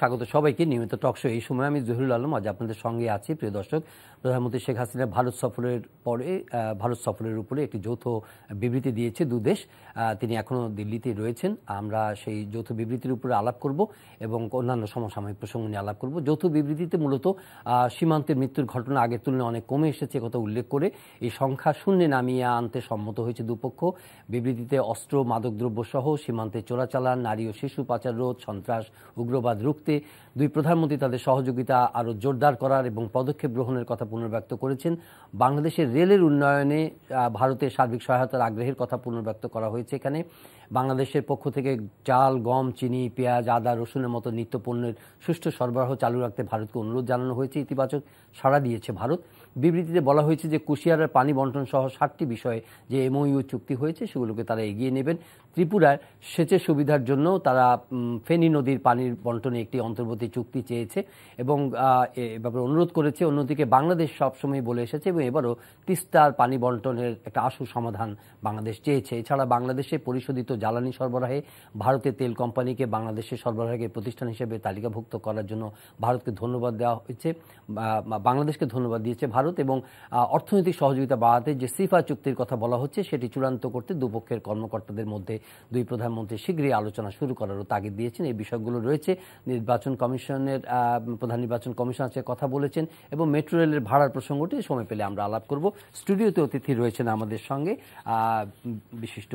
স্বাগত সবাইকে নিয়মিত টকশো এই সময় আমি জহিরুল আলম আজ আপনাদের সঙ্গে আছি প্রিয় দর্শক প্রধানমন্ত্রী শেখ হাসিনা ভারত সফরের পরে ভারত সফরের উপরে একটি যৌথ বিবৃতি দিয়েছে দুদেশ তিনি এখনও দিল্লিতে রয়েছেন আমরা সেই যৌথ বিবৃতির উপরে আলাপ করব এবং অন্যান্য সমসাময়িক প্রসঙ্গ নিয়ে আলাপ করব যৌথ বিবৃতিতে মূলত সীমান্তের মৃত্যুর ঘটনা আগের তুলনায় অনেক কমে এসেছে কথা উল্লেখ করে এই সংখ্যা শূন্যে নামিয়ে আনতে সম্মত হয়েছে দুপক্ষ বিবৃতিতে অস্ত্র মাদকদ্রব্য সহ সীমান্তে চোরাচালান নারী ও শিশু পাচার রোধ সন্ত্রাস উগ্রবাদ রুখতে করতে দুই প্রধানমন্ত্রী তাদের সহযোগিতা আরও জোরদার করার এবং পদক্ষেপ গ্রহণের কথা পুনর্ব্যক্ত করেছেন বাংলাদেশের রেলের উন্নয়নে ভারতের সার্বিক সহায়তার আগ্রহের কথা পুনর্ব্যক্ত করা হয়েছে এখানে বাংলাদেশের পক্ষ থেকে চাল গম চিনি পেঁয়াজ আদা রসুনের মতো নিত্য পণ্যের সুষ্ঠু সরবরাহ চালু রাখতে ভারতকে অনুরোধ জানানো হয়েছে ইতিবাচক সাড়া দিয়েছে ভারত বিবৃতিতে বলা হয়েছে যে কুশিয়ারের পানি বন্টন সহ ষাটটি বিষয়ে যে এমওইউ চুক্তি হয়েছে সেগুলোকে তারা এগিয়ে নেবেন ত্রিপুরায় সেচের সুবিধার জন্য তারা ফেনী নদীর পানির বন্টনে একটি অন্তর্বর্তী চুক্তি চেয়েছে এবং এবার অনুরোধ করেছে অন্যদিকে বাংলাদেশ সবসময় বলে এসেছে এবং এবারও তিস্তার পানি বন্টনের একটা আশু সমাধান বাংলাদেশ চেয়েছে এছাড়া বাংলাদেশে পরিশোধিত জ্বালানি সরবরাহে ভারতের তেল কোম্পানিকে বাংলাদেশের সরবরাহের প্রতিষ্ঠান হিসেবে তালিকাভুক্ত করার জন্য ভারতকে ধন্যবাদ দেওয়া হয়েছে বাংলাদেশকে ধন্যবাদ দিয়েছে ভারত এবং অর্থনৈতিক সহযোগিতা বাড়াতে যে সিফা চুক্তির কথা বলা হচ্ছে সেটি চূড়ান্ত করতে দুপক্ষের কর্মকর্তাদের মধ্যে দুই প্রধানমন্ত্রী শীঘ্রই আলোচনা শুরু করারও তাগিদ দিয়েছেন এই বিষয়গুলো রয়েছে নির্বাচন কমিশনের প্রধান নির্বাচন কমিশনার সাথে কথা বলেছেন এবং মেট্রো রেলের ভাড়ার প্রসঙ্গটি সময় পেলে আমরা আলাপ করব স্টুডিওতে অতিথি রয়েছেন আমাদের সঙ্গে বিশিষ্ট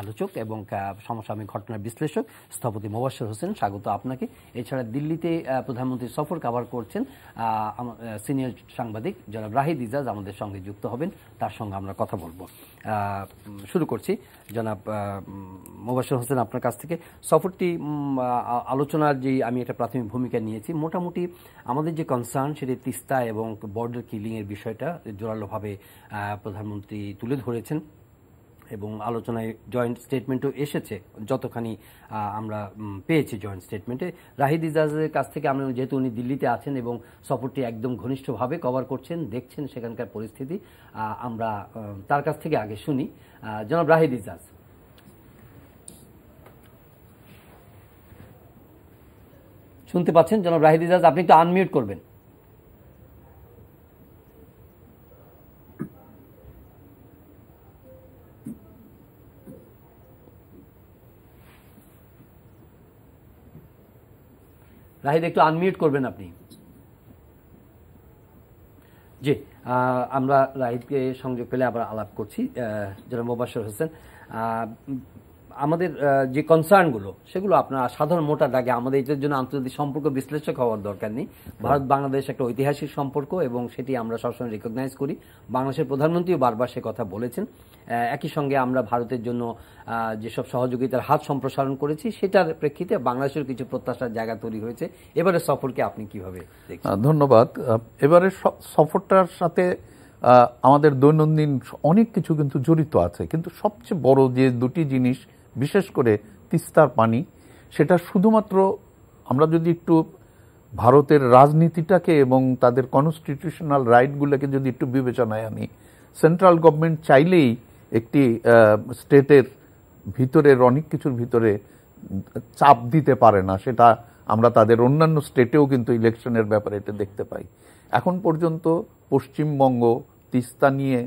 আলোচক এবং সমসাময়িক ঘটনার বিশ্লেষক স্থপতি মোবাশ্বর হোসেন স্বাগত আপনাকে এছাড়া দিল্লিতে প্রধানমন্ত্রী সফর কাভার করছেন সিনিয়র সাংবাদিক জনাব রাহিদ ইজাজ আমাদের সঙ্গে যুক্ত হবেন তার সঙ্গে আমরা কথা বলবো শুরু করছি জনাব মোবাসর হোসেন আপনার কাছ থেকে সফরটি আলোচনার যে আমি একটা প্রাথমিক ভূমিকা নিয়েছি মোটামুটি আমাদের যে কনসার্ন সেটি তিস্তা এবং বর্ডার কিলিংয়ের বিষয়টা জোরালোভাবে প্রধানমন্ত্রী তুলে ধরেছেন এবং আলোচনায় জয়েন্ট স্টেটমেন্টও এসেছে যতখানি আমরা পেয়েছি জয়েন্ট স্টেটমেন্টে রাহিদ ইজাজের কাছ থেকে আমরা যেহেতু উনি দিল্লিতে আছেন এবং সফরটি একদম ঘনিষ্ঠভাবে কভার করছেন দেখছেন সেখানকার পরিস্থিতি আমরা তার কাছ থেকে আগে শুনি জনাব রাহিদ ইজাজ শুনতে পাচ্ছেন জনাব রাহিদ ইজাজ আপনি একটু আনমিউট করবেন রাহিদ একটু আনমিউট করবেন আপনি জি আমরা রাহিদকে সংযোগ পেলে আবার আলাপ করছি যারা মোবাশর হোসেন আমাদের যে কনসার্নগুলো সেগুলো আপনার সাধারণ মোটা ডাকে আমাদের এটার জন্য আন্তর্জাতিক সম্পর্ক বিশ্লেষক হওয়ার দরকার নেই ভারত বাংলাদেশ একটা ঐতিহাসিক সম্পর্ক এবং সেটি আমরা সবসময় রিকগনাইজ করি বাংলাদেশের প্রধানমন্ত্রীও বারবার সে কথা বলেছেন একই সঙ্গে আমরা ভারতের জন্য যেসব সহযোগিতার হাত সম্প্রসারণ করেছি সেটার প্রেক্ষিতে বাংলাদেশের কিছু প্রত্যাশার জায়গা তৈরি হয়েছে এবারে সফরকে আপনি কিভাবে ধন্যবাদ এবারে সফরটার সাথে আমাদের দৈনন্দিন অনেক কিছু কিন্তু জড়িত আছে কিন্তু সবচেয়ে বড় যে দুটি জিনিস বিশেষ করে তিস্তার পানি সেটা শুধুমাত্র আমরা যদি একটু ভারতের রাজনীতিটাকে এবং তাদের কনস্টিটিউশনাল রাইটগুলোকে যদি একটু বিবেচনায় আনি সেন্ট্রাল গভর্নমেন্ট চাইলেই একটি স্টেটের ভিতরের অনেক কিছুর ভিতরে চাপ দিতে পারে না সেটা আমরা তাদের অন্যান্য স্টেটেও কিন্তু ইলেকশনের ব্যাপারে এটা দেখতে পাই এখন পর্যন্ত পশ্চিমবঙ্গ তিস্তা নিয়ে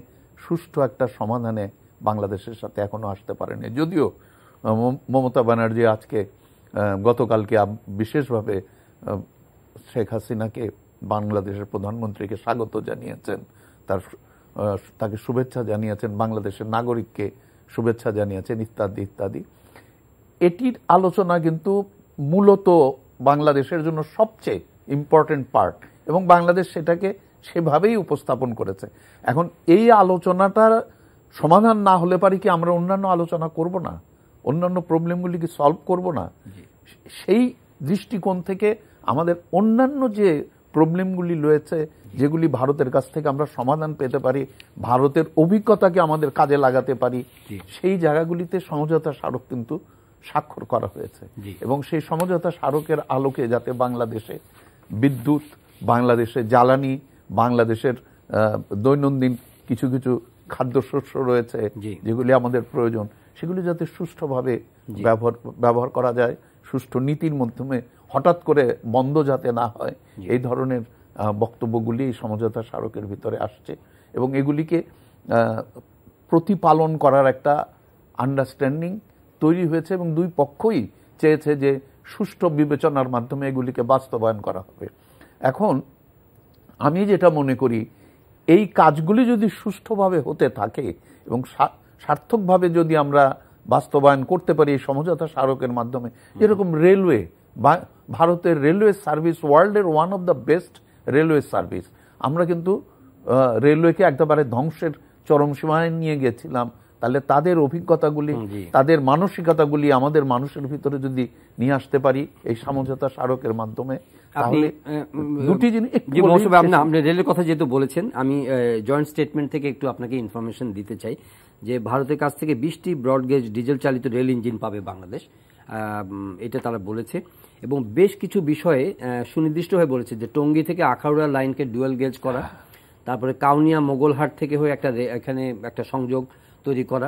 সুষ্ঠু একটা সমাধানে বাংলাদেশের সাথে এখনও আসতে পারেনি যদিও মমতা ব্যানার্জি আজকে গতকালকে বিশেষভাবে শেখ হাসিনাকে বাংলাদেশের প্রধানমন্ত্রীকে স্বাগত জানিয়েছেন তার তাকে শুভেচ্ছা জানিয়েছেন বাংলাদেশের নাগরিককে শুভেচ্ছা জানিয়েছেন ইত্যাদি ইত্যাদি এটির আলোচনা কিন্তু মূলত বাংলাদেশের জন্য সবচেয়ে ইম্পর্টেন্ট পার্ট এবং বাংলাদেশ সেটাকে সেভাবেই উপস্থাপন করেছে এখন এই আলোচনাটার সমাধান না হলে পারি কি আমরা অন্যান্য আলোচনা করব না অন্যান্য প্রবলেমগুলি কি সলভ করব না সেই দৃষ্টিকোণ থেকে আমাদের অন্যান্য যে প্রবলেমগুলি রয়েছে যেগুলি ভারতের কাছ থেকে আমরা সমাধান পেতে পারি ভারতের অভিজ্ঞতাকে আমাদের কাজে লাগাতে পারি সেই জায়গাগুলিতে সমঝোতা স্মারক কিন্তু স্বাক্ষর করা হয়েছে এবং সেই সমঝোতা স্মারকের আলোকে যাতে বাংলাদেশে বিদ্যুৎ বাংলাদেশে জ্বালানি বাংলাদেশের দৈনন্দিন কিছু কিছু খাদ্যশস্য রয়েছে যেগুলি আমাদের প্রয়োজন সেগুলি যাতে সুষ্ঠুভাবে ব্যবহার ব্যবহার করা যায় সুষ্ঠু নীতির মাধ্যমে হঠাৎ করে বন্ধ যাতে না হয় এই ধরনের বক্তব্যগুলি এই সমঝোতা স্মারকের ভিতরে আসছে এবং এগুলিকে প্রতিপালন করার একটা আন্ডারস্ট্যান্ডিং তৈরি হয়েছে এবং দুই পক্ষই চেয়েছে যে সুষ্ঠু বিবেচনার মাধ্যমে এগুলিকে বাস্তবায়ন করা হবে এখন আমি যেটা মনে করি এই কাজগুলি যদি সুষ্ঠুভাবে হতে থাকে এবং সার্থকভাবে যদি আমরা বাস্তবায়ন করতে পারি এই সমঝোতা স্মারকের মাধ্যমে যেরকম রেলওয়ে ভারতের রেলওয়ে সার্ভিস ওয়ার্ল্ডের one of the best railway service আমরা কিন্তু রেলওয়েকে একেবারে ধ্বংসের চরম সীমায় নিয়ে গেছিলাম তাহলে তাদের অভিজ্ঞতাগুলি তাদের মানসিকতাগুলি আমাদের মানুষের ভিতরে যদি নিয়ে আসতে পারি এই সমঝোতা স্মারকের মাধ্যমে তাহলে আপনি রেলের কথা যেহেতু বলেছেন আমি জয়েন্ট স্টেটমেন্ট থেকে একটু আপনাকে ইনফরমেশন দিতে চাই যে ভারতের কাছ থেকে বিশটি ব্রডগেজ ডিজেল চালিত রেল ইঞ্জিন পাবে বাংলাদেশ এটা তারা বলেছে এবং বেশ কিছু বিষয়ে সুনির্দিষ্টভাবে বলেছে যে টঙ্গী থেকে আখাউড়া লাইনকে ডুয়েল গেজ করা হ্যাঁ। তারপরে কাউনিয়া মোগলহাট থেকে হয়ে একটা এখানে একটা সংযোগ তৈরি করা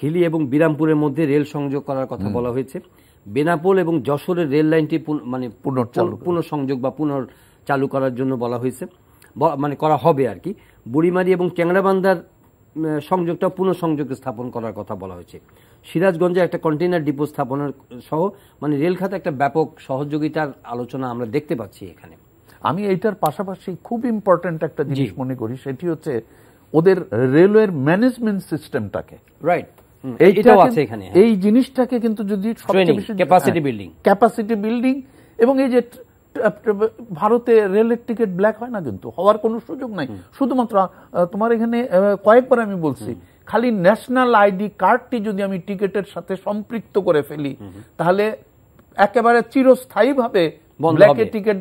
হিলি এবং বিরামপুরের মধ্যে রেল সংযোগ করার কথা বলা হয়েছে বেনাপোল এবং যশোরের রেল লাইনটি মানে পুনঃসংযোগ বা পুনর চালু করার জন্য বলা হয়েছে মানে করা হবে আর কি বুড়িমারি এবং ট্যাংরাবান্ধার সংযোগটা পুনঃসংযোগ স্থাপন করার কথা বলা হয়েছে সিরাজগঞ্জে একটা কন্টেনার ডিপো স্থাপনের সহ মানে রেল খাতে একটা ব্যাপক সহযোগিতার আলোচনা আমরা দেখতে পাচ্ছি এখানে আমি এইটার পাশাপাশি খুব ইম্পর্টেন্ট একটা জিনিস মনে করি সেটি হচ্ছে ওদের রেলওয়ের ম্যানেজমেন্ট সিস্টেমটাকে রাইট এইটাও আছে এখানে হ্যাঁ। এই জিনিসটাকে কিন্তু যদি ক্যাপাসিটি বিল্ডিং ক্যাপাসিটি বিল্ডিং এবং এই যে ভারতে রেলের টিকিট ব্ল্যাক হয় না কিন্তু হওয়ার কোনো সুযোগ নাই শুধুমাত্র তোমার এখানে কয়েকবার আমি বলছি খালি ন্যাশনাল আইডি কার্ডটি যদি আমি টিকিটের সাথে সম্পৃক্ত করে ফেলি তাহলে একেবারে চিরস্থায়ীভাবে ব্ল্যাকে টিকিট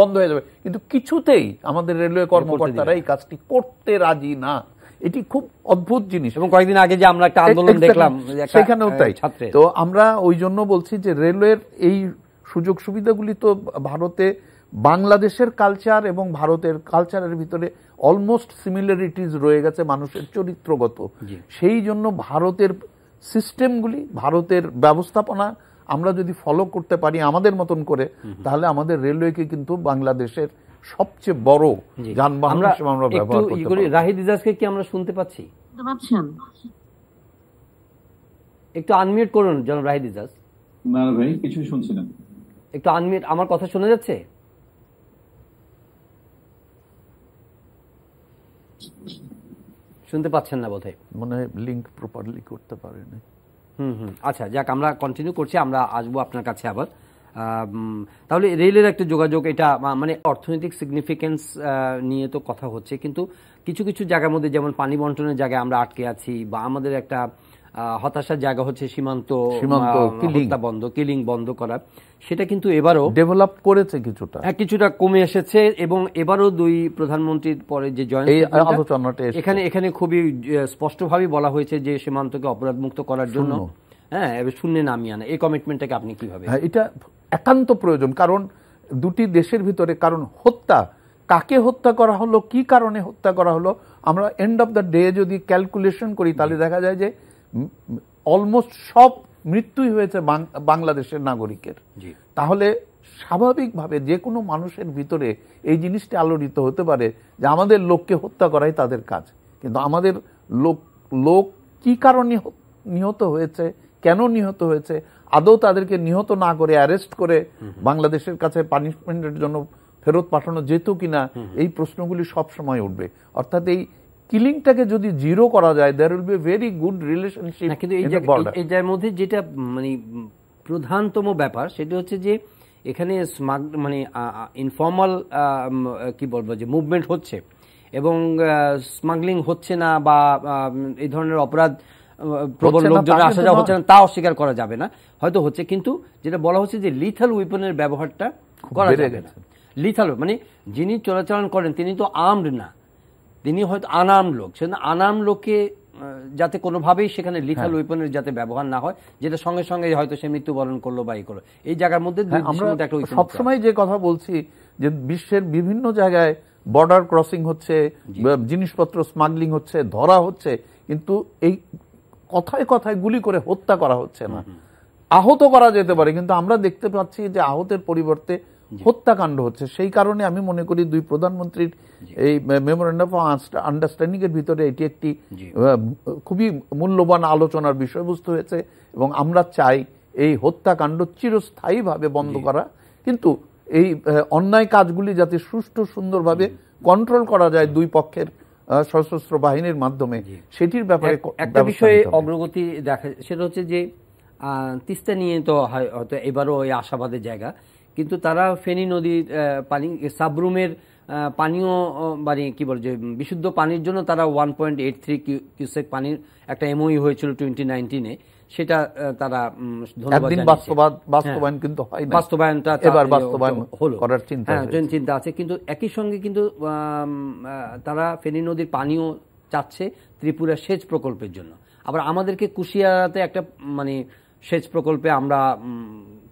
বন্ধ হয়ে যাবে কিন্তু কিছুতেই আমাদের রেলওয়ে কর্মকর্তারা এই কাজটি করতে রাজি না এটি খুব অদ্ভুত জিনিস এবং কয়েকদিন আগে যে আমরা একটা আন্দোলন দেখলাম সেখানেও তাই তো আমরা ওই জন্য বলছি যে রেলওয়ের এই সুযোগ সুবিধাগুলি তো ভারতে বাংলাদেশের কালচার এবং ভারতের কালচারের ভিতরে অলমোস্ট সিমিলারিটিস রয়ে গেছে মানুষের চরিত্রগত সেই জন্য ভারতের সিস্টেমগুলি ভারতের ব্যবস্থাপনা আমরা যদি ফলো করতে পারি আমাদের মতন করে তাহলে আমাদের রেলওয়েকে কিন্তু বাংলাদেশের সবচেয়ে বড় যানবাহন হিসেবে আমরা ব্যবহার করতে পারি রাহিদ ইজাজকে কি আমরা শুনতে পাচ্ছি একটু আনমিউট করুন জনাব রাহিদ ইজাজ না ভাই কিছু শুনছি না একটু আনমিউট আমার কথা শোনা যাচ্ছে শুনতে পাচ্ছেন না বোধহয় মনে হয় লিঙ্ক প্রপারলি করতে পারেনি হুম হুম আচ্ছা যাক আমরা কন্টিনিউ করছি আমরা আসবো আপনার কাছে আবার তাহলে রেলের একটা যোগাযোগ এটা মানে অর্থনৈতিক সিগনিফিকেন্স নিয়ে তো কথা হচ্ছে কিন্তু কিছু কিছু জায়গার মধ্যে যেমন পানি বন্টনের জায়গায় আমরা আটকে আছি বা আমাদের একটা হতাশার জায়গা হচ্ছে সীমান্ত সীমান্ত হত্যা বন্ধ কিলিং বন্ধ করা সেটা কিন্তু এবারও ডেভেলপ করেছে কিছুটা হ্যাঁ কিছুটা কমে এসেছে এবং এবারও দুই প্রধানমন্ত্রীর পরে যে জয়েন্ট আলোচনাটা এখানে এখানে খুবই স্পষ্টভাবে বলা হয়েছে যে সীমান্তকে অপরাধ মুক্ত করার জন্য হ্যাঁ শূন্যে নামিয়ে আনা এই কমিটমেন্টটাকে আপনি কিভাবে হ্যাঁ, এটা একান্ত প্রয়োজন কারণ দুটি দেশের ভিতরে কারণ হত্যা কাকে হত্যা করা হলো কি কারণে হত্যা করা হলো আমরা এন্ড অফ দ্য ডে যদি ক্যালকুলেশন করি তাহলে দেখা যায় যে অলমোস্ট সব মৃত্যুই হয়েছে বাংলাদেশের নাগরিকের তাহলে স্বাভাবিকভাবে যে কোনো মানুষের ভিতরে এই জিনিসটা আলোড়িত হতে পারে যে আমাদের লোককে হত্যা করাই তাদের কাজ কিন্তু আমাদের লোক লোক কি কারণে নিহত হয়েছে কেন নিহত হয়েছে আদৌ তাদেরকে নিহত না করে অ্যারেস্ট করে বাংলাদেশের কাছে পানিশমেন্টের জন্য ফেরত পাঠানো যেত কিনা এই প্রশ্নগুলি সব সময় উঠবে অর্থাৎ এই কিলিংটাকে যদি জিরো করা যায় there will be very good relationship কিন্তু এই যে যার মধ্যে যেটা মানে প্রধানতম ব্যাপার সেটা হচ্ছে যে এখানে স্মাগ মানে ইনফর্মাল কি বলবো যে মুভমেন্ট হচ্ছে এবং স্মাগলিং হচ্ছে না বা এই ধরনের অপরাধ প্রবল লোকজন আসা যাওয়া হচ্ছে না তা অস্বীকার করা যাবে না হয়তো হচ্ছে কিন্তু যেটা বলা হচ্ছে যে লিথাল উইপনের ব্যবহারটা করা যাবে না লিথাল মানে যিনি চলাচল করেন তিনি তো আর্মড না তিনি হয়তো আনাম লোক সে আনাম লোকে যাতে কোনোভাবেই সেখানে লিথাল হ্যাঁ। ওয়েপনের যাতে ব্যবহার না হয় যেটা সঙ্গে সঙ্গে হয়তো সে মৃত্যুবরণ করলো বা ই করলো এই জায়গার মধ্যে হ্যাঁ, সবসময় যে কথা বলছি যে বিশ্বের বিভিন্ন জায়গায় বর্ডার ক্রসিং হচ্ছে জিনিসপত্র স্মাগলিং হচ্ছে ধরা হচ্ছে কিন্তু এই কথায় কথায় গুলি করে হত্যা করা হচ্ছে না আহত করা যেতে পারে কিন্তু আমরা দেখতে পাচ্ছি যে আহতের পরিবর্তে হত্যাকাণ্ড হচ্ছে সেই কারণে আমি মনে করি দুই প্রধানমন্ত্রীর এই মেমোরেন্ডাম অফ আন্ডারস্ট্যান্ডিং এর ভিতরে এটি একটি খুবই মূল্যবান আলোচনার বিষয়বস্তু হয়েছে এবং আমরা চাই এই হত্যাকাণ্ড চিরস্থায়ীভাবে বন্ধ করা কিন্তু এই অন্যায় কাজগুলি যাতে সুষ্ঠু সুন্দরভাবে কন্ট্রোল করা যায় দুই পক্ষের সশস্ত্র বাহিনীর মাধ্যমে সেটির ব্যাপারে একটা বিষয়ে অগ্রগতি দেখা সেটা হচ্ছে যে তিস্তা নিয়ে তো হয়তো এবারও ওই আশাবাদের জায়গা কিন্তু তারা ফেনী নদীর পানি সাবরুমের পানীয় মানে কী বল যে বিশুদ্ধ পানির জন্য তারা one point eight three cusec পানির একটা এমওই e হয়েছিল টোয়েন্টি নাইনটিনে সেটা তারা হ্যাঁ। বাস্তবায়ন ইয়ে চিন্তা হ্যাঁ, চিন্তা আছে কিন্তু একই সঙ্গে কিন্তু তারা ফেনী নদীর পানীয় চাচ্ছে ত্রিপুরা সেচ প্রকল্পের জন্য আবার আমাদেরকে কুশিয়ারাতে একটা মানে সেচ প্রকল্পে আমরা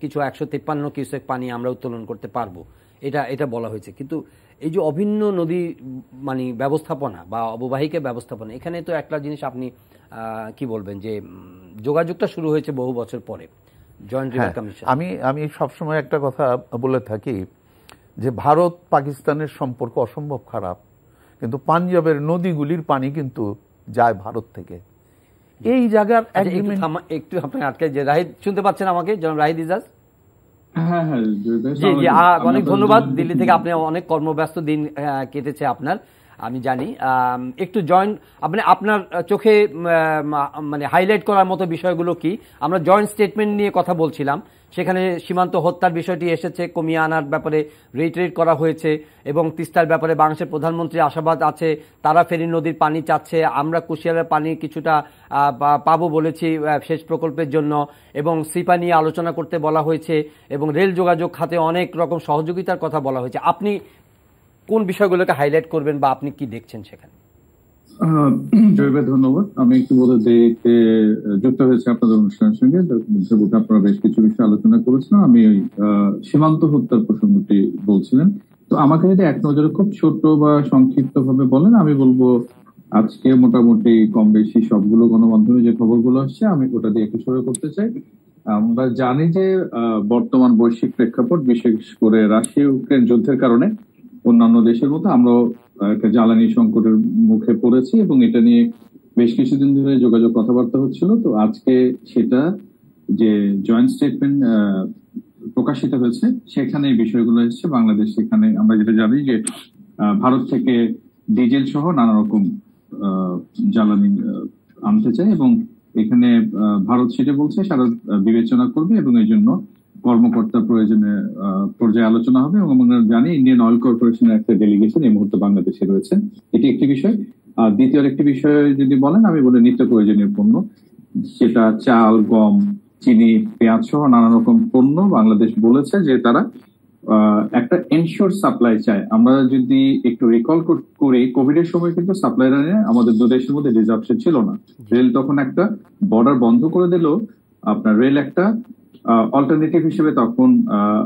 কিছু একশো তেপ্পান্ন কিউসেক পানি আমরা উত্তোলন করতে পারবো এটা এটা বলা হয়েছে কিন্তু এই যে অভিন্ন নদী মানে ব্যবস্থাপনা বা অববাহিকা ব্যবস্থাপনা এখানে তো একটা জিনিস আপনি কি বলবেন যে যোগাযোগটা শুরু হয়েছে বহু বছর পরে জয়েন্ট হ্যাঁ, কমিশন আমি আমি সবসময় একটা কথা বলে থাকি যে ভারত পাকিস্তানের সম্পর্ক অসম্ভব খারাপ কিন্তু পাঞ্জাবের নদীগুলির পানি কিন্তু যায় ভারত থেকে এই জায়গার আচ্ছা, একটু আপনি আটকে যে রাহিদ শুনতে পাচ্ছেন আমাকে রাহিদ ইজাজ হ্যাঁ হ্যাঁ জি জি অনেক ধন্যবাদ দিল্লি থেকে আপনি অনেক কর্মব্যস্ত দিন কেটেছে আপনার আমি জানি একটু জয়েন্ট মানে আপনার চোখে মানে হাইলাইট করার মতো বিষয়গুলো কি আমরা জয়েন্ট স্টেটমেন্ট নিয়ে কথা বলছিলাম সেখানে সীমান্ত হত্যার বিষয়টি এসেছে কমিয়ে আনার ব্যাপারে রিট্রিট করা হয়েছে এবং তিস্তার ব্যাপারে বাংলাদেশের প্রধানমন্ত্রী আশাবাদ আছে তারা ফেরি নদীর পানি চাচ্ছে আমরা কুশিয়ারের পানি কিছুটা পাবো বলেছি শেষ প্রকল্পের জন্য এবং সিপা নিয়ে আলোচনা করতে বলা হয়েছে এবং রেল যোগাযোগ খাতে অনেক রকম সহযোগিতার কথা বলা হয়েছে আপনি কোন বিষয়গুলোকে হাইলাইট করবেন বা আপনি কি দেখছেন সেখানে জয়বা ধন্যবাদ আমি একটু বলে দেরিতে যুক্ত হয়েছে আপনাদের অনুষ্ঠানের সঙ্গে আপনারা বেশ কিছু বিষয়ে আলোচনা করেছিলেন আমি ওই সীমান্ত হত্যার প্রসঙ্গটি বলছিলেন তো আমাকে যদি এক নজরে খুব ছোট বা সংক্ষিপ্ত ভাবে বলেন আমি বলবো আজকে মোটামুটি কম বেশি সবগুলো গণমাধ্যমে যে খবরগুলো আসছে আমি ওটা দিয়ে একটু শুরু করতে চাই আমরা জানি যে বর্তমান বৈশ্বিক প্রেক্ষাপট বিশেষ করে রাশিয়া ইউক্রেন যুদ্ধের কারণে অন্যান্য দেশের মতো আমরা একটা জ্বালানি সংকটের মুখে পড়েছে এবং এটা নিয়ে বেশ কিছুদিন ধরে যোগাযোগ কথাবার্তা হচ্ছিল তো আজকে সেটা যে জয়েন্ট স্টেটমেন্ট প্রকাশিত হয়েছে সেখানে এই বিষয়গুলো এসেছে বাংলাদেশ সেখানে আমরা যেটা জানি যে ভারত থেকে ডিজেল সহ নানা রকম জ্বালানি আনতে চায় এবং এখানে ভারত সেটা বলছে সারা বিবেচনা করবে এবং এই জন্য কর্মকর্তার প্রয়োজনে পর্যায়ে আলোচনা হবে এবং আমরা জানি ইন্ডিয়ান অয়েল কর্পোরেশনের একটা ডেলিগেশন এই মুহূর্তে বাংলাদেশে রয়েছে এটি একটি বিষয় আর দ্বিতীয় একটি বিষয় যদি বলেন আমি বলে নিত্য প্রয়োজনীয় পণ্য সেটা চাল গম চিনি পেঁয়াজ সহ নানা রকম পণ্য বাংলাদেশ বলেছে যে তারা একটা এনশোর সাপ্লাই চায় আমরা যদি একটু রেকল করে কোভিড এর সময় কিন্তু নিয়ে আমাদের দু দেশের মধ্যে ডিজাপশন ছিল না রেল তখন একটা বর্ডার বন্ধ করে দিল আপনার রেল একটা অল্টারনেটিভ হিসেবে তখন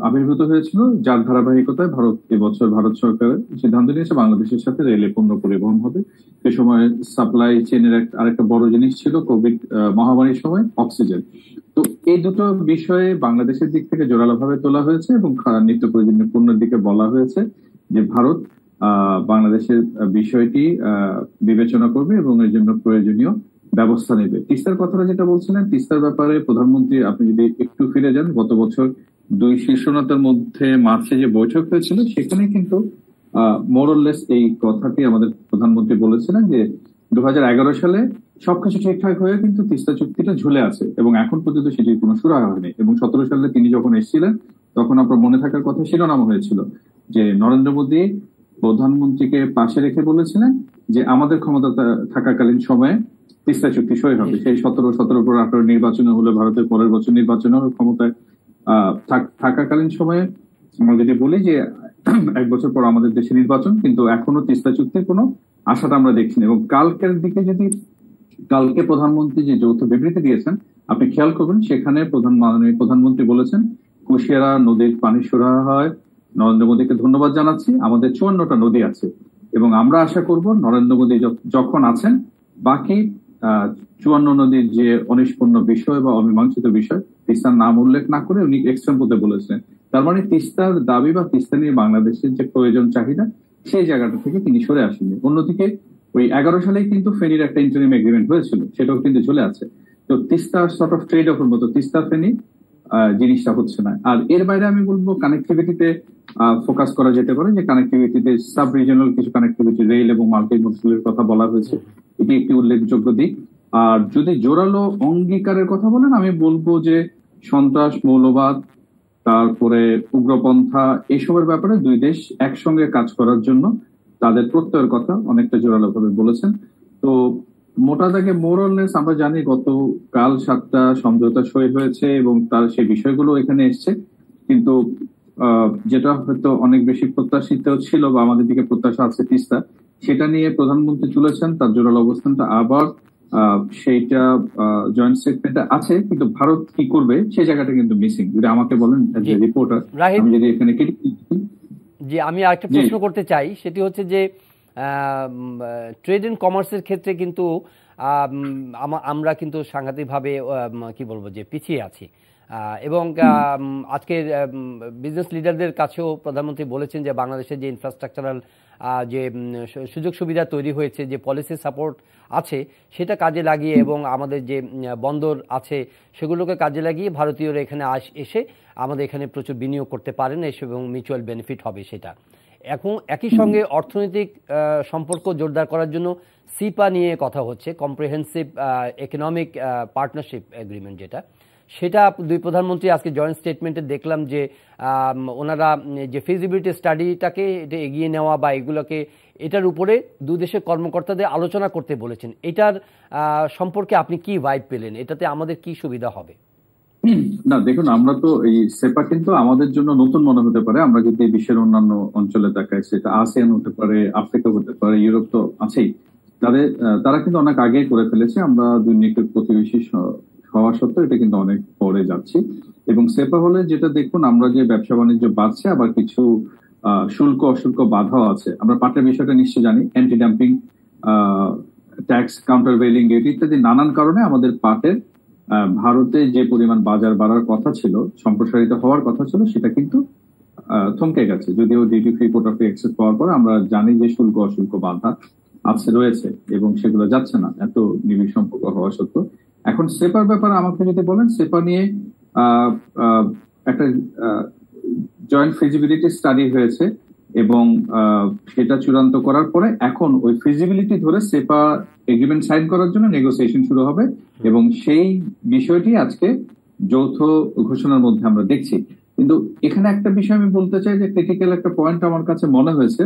আবির্ভূত হয়েছিল যার ধারাবাহিকতায় ভারত এবছর ভারত সরকার সিদ্ধান্ত নিয়েছে বাংলাদেশের সাথে রেলে পণ্য পরিবহন হবে সে সময় সাপ্লাই চেনের আরেকটা বড় জিনিস ছিল কোভিড মহামারীর সময় অক্সিজেন তো এই দুটো বিষয়ে বাংলাদেশের দিক থেকে জোরালোভাবে তোলা হয়েছে এবং নিত্য প্রয়োজনীয় পণ্যের দিকে বলা হয়েছে যে ভারত বাংলাদেশের বিষয়টি বিবেচনা করবে এবং এর জন্য প্রয়োজনীয় ব্যবস্থা নেবে তিস্তার কথাটা যেটা বলছিলেন তিস্তার ব্যাপারে প্রধানমন্ত্রী আপনি যদি একটু ফিরে যান গত বছর দুই শীর্ষ নেতার মধ্যে মার্চে যে বৈঠক হয়েছিল সেখানে কিন্তু মোরলেস এই কথাটি আমাদের প্রধানমন্ত্রী বলেছিলেন যে দু সালে সবকিছু ঠিকঠাক হয়ে কিন্তু তিস্তা চুক্তিটা ঝুলে আছে এবং এখন পর্যন্ত সেটির কোনো সুরা হয়নি এবং সতেরো সালে তিনি যখন এসেছিলেন তখন আপনার মনে থাকার কথা শিরোনাম হয়েছিল যে নরেন্দ্র মোদী প্রধানমন্ত্রীকে পাশে রেখে বলেছিলেন যে আমাদের ক্ষমতা থাকাকালীন সময়ে তিস্তা চুক্তি সই হবে সেই সতেরো সতেরো পর আঠারো নির্বাচন হলে ভারতের পরের বছর নির্বাচন হবে ক্ষমতায় থাকাকালীন সময়ে আমরা যদি বলি যে এক বছর পর আমাদের দেশে নির্বাচন কিন্তু এখনো তিস্তা চুক্তির কোনো আশাটা আমরা দেখছি না এবং কালকের দিকে যদি কালকে প্রধানমন্ত্রী যে যৌথ বিবৃতি দিয়েছেন আপনি খেয়াল করবেন সেখানে প্রধান মাননীয় প্রধানমন্ত্রী বলেছেন কুশিয়ারা নদীর পানি সরাহ হয় নরেন্দ্র মোদীকে ধন্যবাদ জানাচ্ছি আমাদের চুয়ান্নটা নদী আছে এবং আমরা আশা করব নরেন্দ্র মোদী যখন আছেন বাকি চুয়ান্ন নদীর যে অনিষ্পন্ন বিষয় বা অমীমাংসিত বিষয় তিস্তার নাম উল্লেখ না করে উনি এক্সট্রা পথে বলেছেন তার মানে তিস্তার দাবি বা তিস্তা নিয়ে বাংলাদেশের যে প্রয়োজন চাহিদা সেই জায়গাটা থেকে তিনি সরে আসেননি অন্যদিকে ওই এগারো সালে কিন্তু ফেনীর একটা ইন্টারিম এগ্রিমেন্ট হয়েছিল সেটাও কিন্তু চলে আছে তো তিস্তা সর্ট অফ ট্রেড অফের মতো তিস্তা ফেনী জিনিসটা হচ্ছে না আর এর বাইরে আমি বলবো কানেক্টিভিটিতে ফোকাস করা যেতে পারে যে কানেক্টিভিটিতে সাব রিজনাল কিছু কানেক্টিভিটি রেল এবং মাল্টি মোডালের কথা বলা হয়েছে এটি একটি উল্লেখযোগ্য দিক আর যদি জোরালো অঙ্গীকারের কথা বলেন আমি বলবো যে সন্ত্রাস মৌলবাদ তারপরে উগ্রপন্থা এসবের ব্যাপারে দুই দেশ একসঙ্গে কাজ করার জন্য তাদের প্রত্যয়ের কথা অনেকটা জোরালোভাবে বলেছেন তো মোটা দাগে মোরলনেস আমরা জানি গতকাল সাতটা সমঝোতা সই হয়েছে এবং তার সেই বিষয়গুলো এখানে এসছে কিন্তু যেটা হয়তো অনেক বেশি প্রত্যাশিত ছিল বা আমাদের দিকে প্রত্যাশা আছে তিস্তা সেটা নিয়ে প্রধানমন্ত্রী চলেছেন তার জোরাল অবস্থানটা আবার সেইটা জয়েন্ট স্টেটমেন্টে আছে কিন্তু ভারত কি করবে সেই জায়গাটা কিন্তু মিসিং যদি আমাকে বলেন রিপোর্টার আমি যদি এখানে জি আমি আরেকটা প্রশ্ন করতে চাই সেটি হচ্ছে যে ট্রেড অ্যান্ড কমার্সের ক্ষেত্রে কিন্তু আমরা কিন্তু সাংঘাতিকভাবে কি বলবো যে পিছিয়ে আছি এবং আজকে বিজনেস লিডারদের কাছেও প্রধানমন্ত্রী বলেছেন যে বাংলাদেশের যে ইনফ্রাস্ট্রাকচারাল যে সুযোগ সুবিধা তৈরি হয়েছে যে পলিসি সাপোর্ট আছে সেটা কাজে লাগিয়ে এবং আমাদের যে বন্দর আছে সেগুলোকে কাজে লাগিয়ে ভারতীয়রা এখানে এসে আমাদের এখানে প্রচুর বিনিয়োগ করতে পারেন এসে এবং মিউচুয়াল বেনিফিট হবে সেটা এখন একই সঙ্গে অর্থনৈতিক সম্পর্ক জোরদার করার জন্য সিপা নিয়ে কথা হচ্ছে কম্প্রিহেন্সিভ ইকোনমিক পার্টনারশিপ এগ্রিমেন্ট যেটা সেটা দুই প্রধানমন্ত্রী আজকে জয়েন্ট স্টেটমেন্টে দেখলাম যে ওনারা যে ফিজিবিলিটি স্টাডিটাকে এটা এগিয়ে নেওয়া বা এগুলোকে এটার উপরে দু দেশের কর্মকর্তাদের আলোচনা করতে বলেছেন এটার সম্পর্কে আপনি কি ভাইব পেলেন এটাতে আমাদের কি সুবিধা হবে না দেখুন আমরা তো এই সেপা কিন্তু আমাদের জন্য নতুন মনে হতে পারে আমরা যদি বিশ্বের অন্যান্য অঞ্চলে তাকাই সেটা আসিয়ান হতে পারে আফ্রিকা হতে পারে ইউরোপ তো আছেই তাদের তারা কিন্তু অনেক আগেই করে ফেলেছে আমরা দুর্নীতির প্রতিবেশী হওয়া সত্ত্বেও এটা কিন্তু অনেক পরে যাচ্ছি এবং সেপা হলে যেটা দেখুন আমরা যে ব্যবসা বাণিজ্য বাড়ছে আবার কিছু শুল্ক অশুল্ক বাধাও আছে আমরা পাটের বিষয়টা নিশ্চয় জানি anti ah tax countervailing ইত্যাদি নানান কারণে আমাদের পাটের ভারতে যে পরিমাণ বাজার বাড়ার কথা ছিল সম্প্রসারিত হওয়ার কথা ছিল সেটা কিন্তু থমকে গেছে যদিও duty free quota free access পাওয়ার পর আমরা জানি যে শুল্ক অশুল্ক বাধা আছে রয়েছে এবং সেগুলো যাচ্ছে না এত নিবিড় সম্পর্ক হওয়া সত্ত্বেও এখন সেপার ব্যাপারে আমাকে যদি বলেন সেপা নিয়ে একটা জয়েন্ট ফিজিবিলিটি স্টাডি হয়েছে এবং সেটা চূড়ান্ত করার পরে এখন ওই ফিজিবিলিটি ধরে সেপা এগ্রিমেন্ট সাইন করার জন্য নেগোসিয়েশন শুরু হবে এবং সেই বিষয়টি আজকে যৌথ ঘোষণার মধ্যে আমরা দেখছি কিন্তু এখানে একটা বিষয় আমি বলতে চাই যে টেকনিক্যাল একটা পয়েন্ট আমার কাছে মনে হয়েছে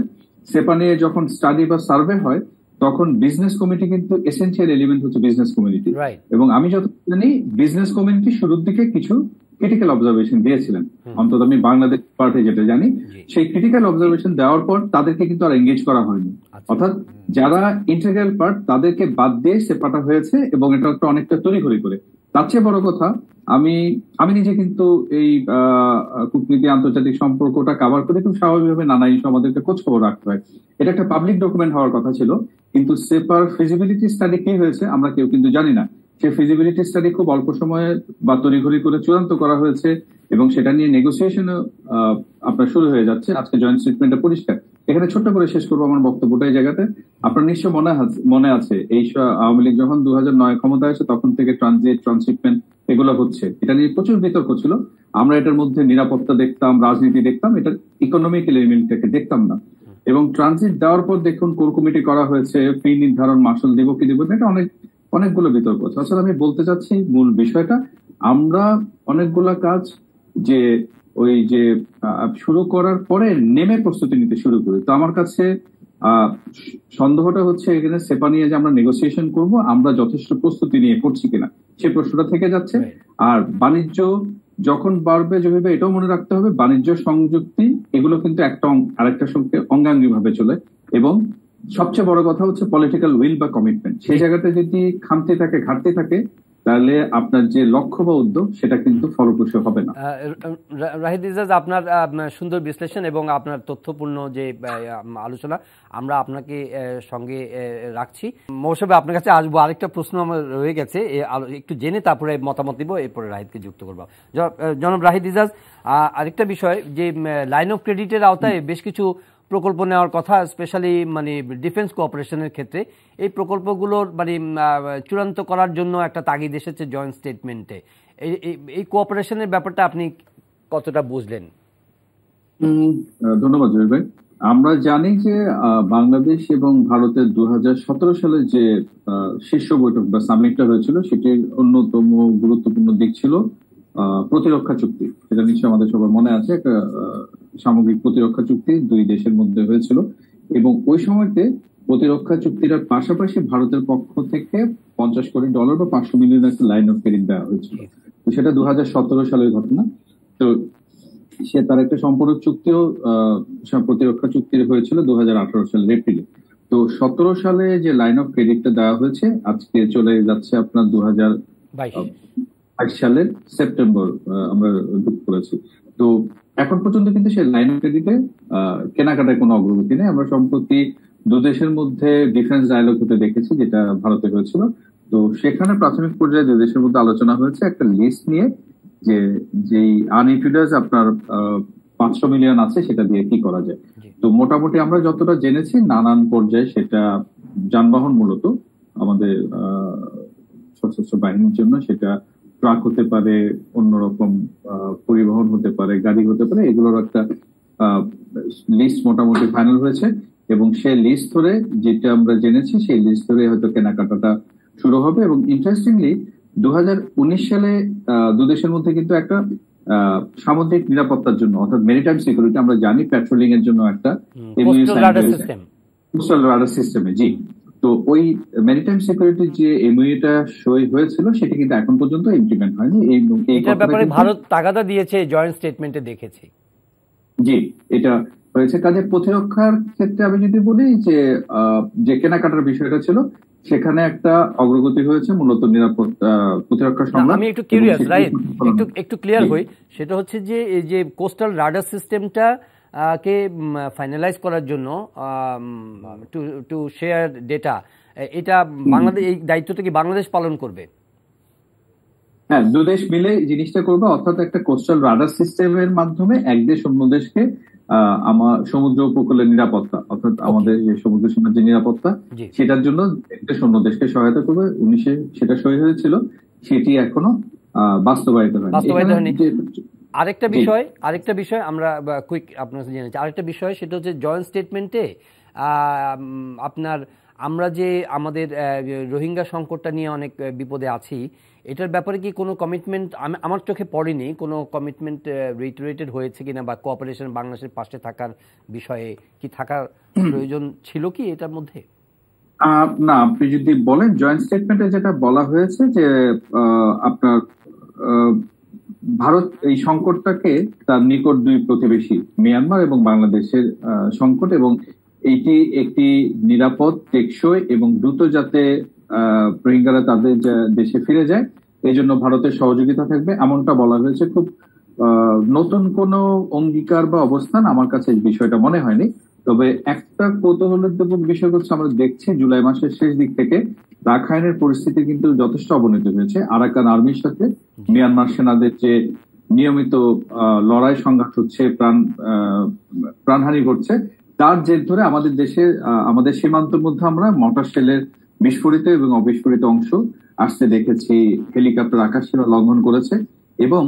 সেপা নিয়ে যখন স্টাডি বা সার্ভে হয় তখন বিজনেস কমিটি কিন্তু এসেন্সিয়াল এলিমেন্ট হচ্ছে বিজনেস কমিউনিটি এবং আমি যত জানি বিজনেস কমিউনিটি শুরুর দিকে কিছু ক্রিটিক্যাল অবজারভেশন দিয়েছিলেন অন্তত আমি বাংলাদেশ পার্টে যেটা জানি সেই ক্রিটিক্যাল অবজারভেশন দেওয়ার পর তাদেরকে কিন্তু আর এঙ্গেজ করা হয়নি আচ্ছা। অর্থাৎ যারা ইন্টিগ্রাল পার্ট তাদেরকে বাদ দিয়ে সেপাটা হয়েছে এবং এটা একটা অনেকটা তৈরি তড়িঘড়ি করে তার চেয়ে বড় কথা আমি আমি নিজে কিন্তু এই কূটনীতি আন্তর্জাতিক সম্পর্কটা কাভার করে খুব স্বাভাবিকভাবে নানা ইস্যু আমাদেরকে খোঁজ খবর রাখতে হয় এটা একটা পাবলিক ডকুমেন্ট হওয়ার কথা ছিল কিন্তু সেপার ফিজিবিলিটি স্টাডি কি হয়েছে আমরা কেউ কিন্তু জানি না সে ফিজিবিলিটি স্টাডি খুব অল্প সময়ে বা তড়িঘড়ি করে চূড়ান্ত করা হয়েছে এবং সেটা নিয়ে নেগোসিয়েশন আপনার শুরু হয়ে যাচ্ছে আজকে জয়েন্ট স্টেটমেন্টটা পরিষ্কার এখানে ছোট করে শেষ করবো আমার বক্তব্যটা এই জায়গাতে আপনার নিশ্চয় মনে মনে আছে এই আওয়ামী লীগ যখন দু নয় ক্ষমতা আছে তখন থেকে ট্রানজিট ট্রান্সশিপমেন্ট এগুলো হচ্ছে এটা নিয়ে প্রচুর বিতর্ক ছিল আমরা এটার মধ্যে নিরাপত্তা দেখতাম রাজনীতি দেখতাম এটা ইকোনমিক এলিমেন্টটাকে দেখতাম না এবং ট্রানজিট দেওয়ার পর দেখুন কোর কমিটি করা হয়েছে ফি নির্ধারণ মাসুল দেব কি দেবো এটা অনেক অনেকগুলো বিতর্ক আছে আসলে আমি বলতে চাচ্ছি মূল বিষয়টা আমরা অনেকগুলো কাজ যে ওই যে শুরু করার পরে নেমে প্রস্তুতি নিতে শুরু করি তো আমার কাছে সন্দেহটা হচ্ছে এখানে সেপা নিয়ে যে আমরা নেগোসিয়েশন করব আমরা যথেষ্ট প্রস্তুতি নিয়ে করছি কিনা সে প্রশ্নটা থেকে যাচ্ছে আর বাণিজ্য যখন বাড়বে যেভাবে এটাও মনে রাখতে হবে বাণিজ্য সংযুক্তি এগুলো কিন্তু একটা আরেকটা সঙ্গে অঙ্গাঙ্গি ভাবে চলে এবং সবচেয়ে বড় কথা হচ্ছে পলিটিক্যাল উইল বা কমিটমেন্ট সেই জায়গাতে যদি খামতে থাকে ঘাটতে থাকে তাহলে আপনার যে লক্ষ্য বা উদ্যোগ সেটা কিন্তু ফলপ্রসূ হবে না রাহিদ ইজাজ আপনার সুন্দর বিশ্লেষণ এবং আপনার তথ্যপূর্ণ যে আলোচনা আমরা আপনাকে সঙ্গে রাখছি মৌসুমে আপনার কাছে আসবো আরেকটা প্রশ্ন আমার রয়ে গেছে একটু জেনে তারপরে মতামত দিব এরপরে রাহিদকে যুক্ত করবো জনাব রাহিদ ইজাজ আরেকটা বিষয় যে লাইন অফ ক্রেডিটের আওতায় বেশ কিছু প্রকল্প নেওয়ার কথা স্পেশালি মানে ডিফেন্স কোঅপারেশনের ক্ষেত্রে এই প্রকল্পগুলোর মানে চূড়ান্ত করার জন্য একটা তাগিদ এসেছে জয়েন্ট স্টেটমেন্টে এই কোঅপারেশনের ব্যাপারটা আপনি কতটা বুঝলেন ধন্যবাদ জয় ভাই আমরা জানি যে বাংলাদেশ এবং ভারতের দু সালে যে শীর্ষ বৈঠক বা সামিটটা হয়েছিল সেটির অন্যতম গুরুত্বপূর্ণ দিক ছিল প্রতিরক্ষা চুক্তি সেটা নিশ্চয়ই আমাদের সবার মনে আছে একটা সামগ্রিক প্রতিরক্ষা চুক্তি দুই দেশের মধ্যে হয়েছিল এবং ওই সময়তে প্রতিরক্ষা চুক্তিটার পাশাপাশি ভারতের পক্ষ থেকে পঞ্চাশ কোটি ডলার বা পাঁচশো মিলিয়ন একটা লাইন অফ ক্রেডিট দেওয়া হয়েছিল তো সেটা দু সালের ঘটনা তো সে তার একটা সম্পূরক চুক্তিও প্রতিরক্ষা চুক্তি হয়েছিল দু সালের এপ্রিলে তো সতেরো সালে যে লাইন অফ ক্রেডিটটা দেওয়া হয়েছে আজকে চলে যাচ্ছে আপনার দু হাজার আট সালের সেপ্টেম্বর আমরা বুক করেছি তো এখন পর্যন্ত কিন্তু সেই লাইন অফ ক্রেডিটে কেনাকাটায় কোনো অগ্রগতি নেই আমরা সম্প্রতি দু দেশের মধ্যে ডিফারেন্স ডায়ালগ হতে দেখেছি যেটা ভারতে হয়েছিল তো সেখানে প্রাথমিক পর্যায়ে দু দেশের মধ্যে আলোচনা হয়েছে একটা লিস্ট নিয়ে যে যেই আনইউটিলাইজ আপনার পাঁচশো মিলিয়ন আছে সেটা দিয়ে কি করা যায় তো মোটামুটি আমরা যতটা জেনেছি নানান পর্যায়ে সেটা যানবাহন মূলত আমাদের সশস্ত্র বাহিনীর জন্য সেটা ট্রাক হতে পারে অন্যরকম পরিবহন হতে পারে গাড়ি হতে পারে এগুলোর একটা লিস্ট মোটামুটি ফাইনাল হয়েছে এবং সেই লিস্ট ধরে যেটা আমরা জেনেছি সেই লিস্ট ধরে হয়তো কেনাকাটাটা শুরু হবে এবং ইন্টারেস্টিংলি দু সালে দু দেশের মধ্যে কিন্তু একটা সামুদ্রিক নিরাপত্তার জন্য অর্থাৎ মেরিটাইম সিকিউরিটি আমরা জানি পেট্রোলিং এর জন্য একটা সিস্টেমে জি তো ওই মেরিটাইম সিকিউরিটি যে এমওইটা e সই হয়েছিল সেটা কিন্তু এখন পর্যন্ত ইমপ্লিমেন্ট হয়নি এই এটা ব্যাপারে ভারত তাগাদা দিয়েছে জয়েন্ট স্টেটমেন্টে দেখেছি জি এটা হয়েছে কাজে প্রতিরক্ষার ক্ষেত্রে আমি যদি বলি যে যে কেনাকাটার বিষয়টা ছিল সেখানে একটা অগ্রগতি হয়েছে মূলত নিরাপত্তা প্রতিরক্ষা সংগ্রাম আমি একটু কিউরিয়াস রাইট একটু একটু ক্লিয়ার হই সেটা হচ্ছে যে এই যে কোস্টাল রাডার সিস্টেমটা কে ফাইনালাইজ করার জন্য টু টু শেয়ার ডেটা এটা বাংলাদেশ এই দায়িত্বটা কি বাংলাদেশ পালন করবে হ্যাঁ দু দেশ মিলে জিনিসটা করবে অর্থাৎ একটা কোস্টাল রাডার সিস্টেমের মাধ্যমে এক দেশ অন্য দেশকে আমার সমুদ্র উপকূলের নিরাপত্তা অর্থাৎ আমাদের যে সমুদ্র সীমার যে নিরাপত্তা সেটার জন্য দেশ অন্য দেশকে সহায়তা করবে উনিশে সেটা সহি হয়েছিল সেটি এখনো বাস্তবায়িত হয়নি আরেকটা বিষয় আরেকটা বিষয় আমরা কুইক আপনার জেনেছি আরেকটা বিষয় সেটা হচ্ছে জয়েন্ট স্টেটমেন্টে আপনার আমরা যে আমাদের রোহিঙ্গা সংকটটা নিয়ে অনেক বিপদে আছি এটার ব্যাপারে কি কোনো কমিটমেন্ট আমার চোখে পড়েনি কোনো কমিটমেন্ট রিটারেটেড হয়েছে কিনা বা কোঅপারেশন বাংলাদেশের পাশে থাকার বিষয়ে কি থাকার প্রয়োজন ছিল কি এটার মধ্যে না আপনি যদি বলেন জয়েন্ট স্টেটমেন্টে যেটা বলা হয়েছে যে আপনার ভারত এই সংকটটাকে তার নিকট দুই প্রতিবেশী মিয়ানমার এবং বাংলাদেশের সংকট এবং এটি একটি নিরাপদ টেকসই এবং দ্রুত যাতে রোহিঙ্গারা তাদের দেশে ফিরে যায় এই জন্য ভারতের সহযোগিতা থাকবে এমনটা বলা হয়েছে খুব নতুন কোনো অঙ্গীকার বা অবস্থান আমার কাছে বিষয়টা মনে হয়নি তবে একটা কৌতূহলের বিষয় হচ্ছে আমরা দেখছি জুলাই মাসের শেষ দিক থেকে রাখাইনের পরিস্থিতি কিন্তু যথেষ্ট অবনতি হয়েছে আরাকান আর্মির সাথে মিয়ানমার সেনাদের যে নিয়মিত লড়াই সংঘাত হচ্ছে প্রাণ প্রাণহানি ঘটছে তার জের ধরে আমাদের দেশে আমাদের সীমান্তের মধ্যে আমরা মোটর সেলের বিস্ফোরিত এবং অবিস্ফোরিত অংশ আসতে দেখেছি হেলিকপ্টার আকাশ সেবা লঙ্ঘন করেছে এবং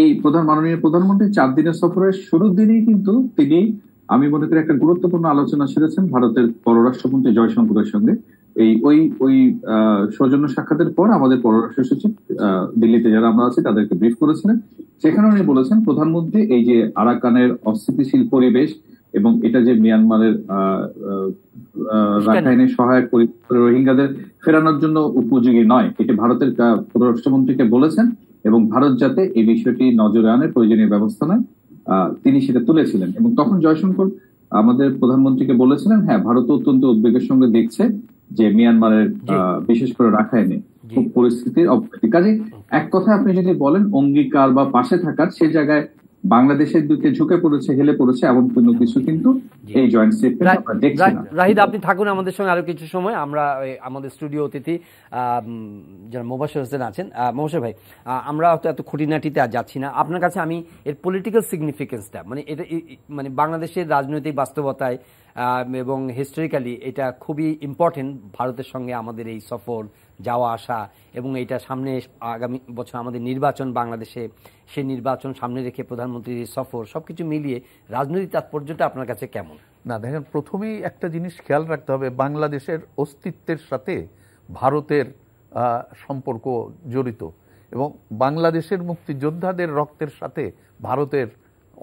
এই প্রধান মাননীয় প্রধানমন্ত্রী চার দিনের সফরের শুরুর দিনেই কিন্তু তিনি আমি মনে করি একটা গুরুত্বপূর্ণ আলোচনা সেরেছেন ভারতের পররাষ্ট্রমন্ত্রী জয়শঙ্করের সঙ্গে এই ওই ওই সৌজন্য সাক্ষাতের পর আমাদের পররাষ্ট্র সচিব দিল্লিতে যারা আমরা আছি তাদেরকে ব্রিফ করেছিলেন সেখানে উনি বলেছেন প্রধানমন্ত্রী এই যে আরাকানের অস্থিতিশীল পরিবেশ এবং এটা যে মিয়ানমারের রাখাইনের সহায়ক রোহিঙ্গাদের ফেরানোর জন্য উপযোগী নয় এটি ভারতের পররাষ্ট্রমন্ত্রীকে বলেছেন এবং ভারত যাতে এই বিষয়টি নজরে আনে প্রয়োজনীয় ব্যবস্থা নেয় তিনি সেটা তুলেছিলেন এবং তখন জয়শঙ্কর আমাদের প্রধানমন্ত্রীকে বলেছিলেন হ্যাঁ ভারত অত্যন্ত উদ্বেগের সঙ্গে দেখছে যে মিয়ানমারের বিশেষ করে রাখাইনে পরিস্থিতির অবনতি কাজে এক কথা আপনি যদি বলেন অঙ্গীকার বা পাশে থাকার সে জায়গায় বাংলাদেশের দিকে ঝুঁকে পড়েছে হেলে পড়েছে এমন কোন কিছু কিন্তু এই জয়েন্ট স্টেটমেন্ট রাহিদ আপনি থাকুন আমাদের সঙ্গে আরো কিছু সময় আমরা আমাদের স্টুডিও অতিথি যারা মোবাশির হোসেন আছেন মোবাশির ভাই আমরা হয়তো এত খুঁটিনাটিতে আর যাচ্ছি না আপনার কাছে আমি এর পলিটিক্যাল সিগনিফিকেন্সটা মানে এটা মানে বাংলাদেশের রাজনৈতিক বাস্তবতায় এবং হিস্টোরিক্যালি এটা খুবই ইম্পর্টেন্ট ভারতের সঙ্গে আমাদের এই সফর যাওয়া আসা এবং এটা সামনে আগামী বছর আমাদের নির্বাচন বাংলাদেশে সে নির্বাচন সামনে রেখে প্রধানমন্ত্রীর এই সফর সব কিছু মিলিয়ে রাজনৈতিক তাৎপর্যটা আপনার কাছে কেমন না দেখেন প্রথমেই একটা জিনিস খেয়াল রাখতে হবে বাংলাদেশের অস্তিত্বের সাথে ভারতের সম্পর্ক জড়িত এবং বাংলাদেশের মুক্তিযোদ্ধাদের রক্তের সাথে ভারতের